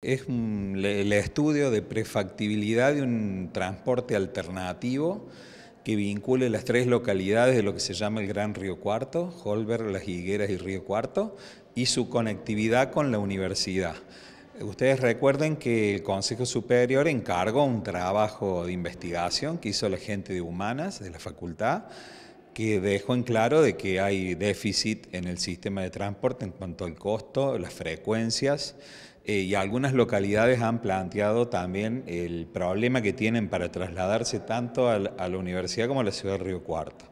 Es el estudio de prefactibilidad de un transporte alternativo que vincule las tres localidades de lo que se llama el Gran Río Cuarto, Holberg, Las Higueras y Río Cuarto, y su conectividad con la universidad. Ustedes recuerden que el Consejo Superior encargó un trabajo de investigación que hizo la gente de Humanas, de la facultad, que dejó en claro de que hay déficit en el sistema de transporte en cuanto al costo, las frecuencias, eh, y algunas localidades han planteado también el problema que tienen para trasladarse tanto a la, a la universidad como a la ciudad de Río Cuarto.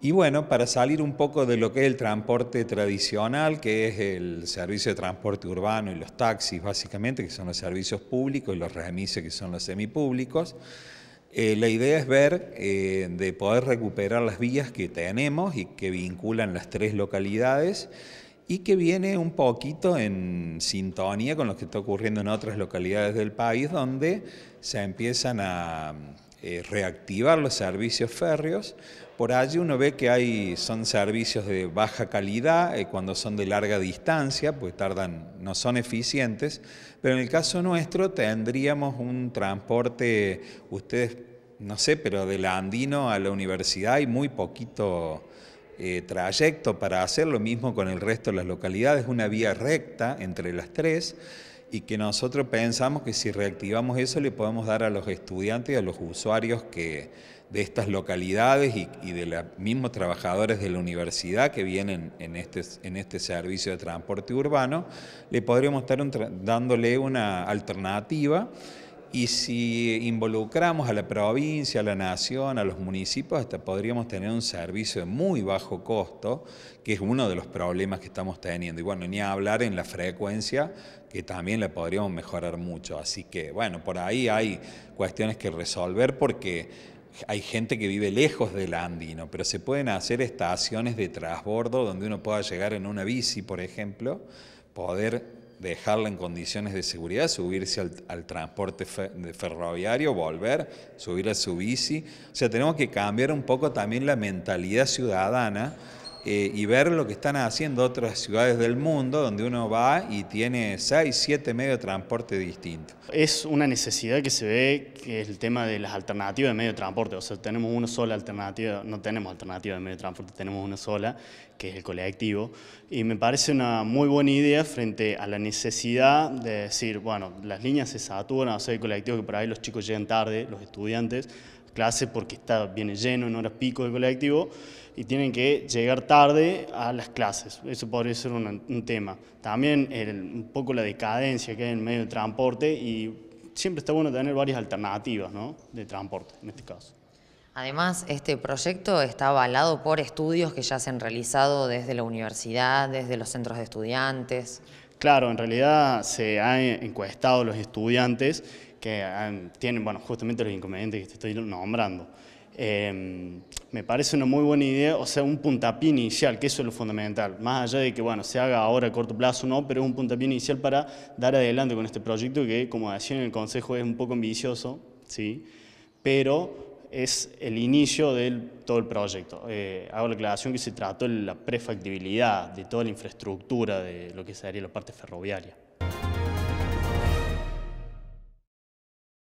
Y bueno, para salir un poco de lo que es el transporte tradicional, que es el servicio de transporte urbano y los taxis, básicamente, que son los servicios públicos, y los remises, que son los semipúblicos, eh, la idea es ver eh, de poder recuperar las vías que tenemos y que vinculan las tres localidades y que viene un poquito en sintonía con lo que está ocurriendo en otras localidades del país donde se empiezan a eh, reactivar los servicios férreos. Por allí uno ve que hay, son servicios de baja calidad eh, cuando son de larga distancia, pues tardan, no son eficientes, pero en el caso nuestro tendríamos un transporte, ustedes, no sé, pero de la andino a la universidad hay muy poquito eh, trayecto para hacer lo mismo con el resto de las localidades, una vía recta entre las tres y que nosotros pensamos que si reactivamos eso le podemos dar a los estudiantes y a los usuarios que, de estas localidades y, de los mismos trabajadores de la universidad que vienen en este, este servicio de transporte urbano, le podríamos estar dándole una alternativa y si involucramos a la provincia, a la nación, a los municipios, hasta podríamos tener un servicio de muy bajo costo, que es uno de los problemas que estamos teniendo. Y bueno, ni hablar en la frecuencia, que también la podríamos mejorar mucho. Así que bueno, por ahí hay cuestiones que resolver porque hay gente que vive lejos del andino, pero se pueden hacer estaciones de transbordo donde uno pueda llegar en una bici, por ejemplo, poder dejarla en condiciones de seguridad, subirse al, transporte ferroviario, volver, subir a su bici. O sea, tenemos que cambiar un poco también la mentalidad ciudadana eh, y ver lo que están haciendo otras ciudades del mundo, donde uno va y tiene seis siete medios de transporte distintos. Es una necesidad que se ve, que es el tema de las alternativas de medio de transporte. O sea, tenemos una sola alternativa, no tenemos alternativa de medio de transporte, tenemos una sola, que es el colectivo. Y me parece una muy buena idea frente a la necesidad de decir, bueno, las líneas se saturan, o sea, el colectivo, que por ahí los chicos llegan tarde, los estudiantes, clase porque está, viene lleno en horas pico del colectivo y tienen que llegar tarde a las clases. Eso podría ser un tema. También un poco la decadencia que hay en medio de transporte y siempre está bueno tener varias alternativas de transporte en este caso. Además, este proyecto está avalado por estudios que ya se han realizado desde la universidad, desde los centros de estudiantes. Claro, en realidad se han encuestado los estudiantes que tienen, bueno, justamente los inconvenientes que te estoy nombrando. Em, me parece una muy buena idea, o sea, un puntapié inicial, que eso es lo fundamental, más allá de que, bueno, se haga ahora a corto plazo no, pero es un puntapié inicial para dar adelante con este proyecto que, como decía en el Consejo, es un poco ambicioso, ¿sí? Pero es el inicio de todo el proyecto. Eh, hago la aclaración que se trató de la prefactibilidad de toda la infraestructura de lo que sería la parte ferroviaria.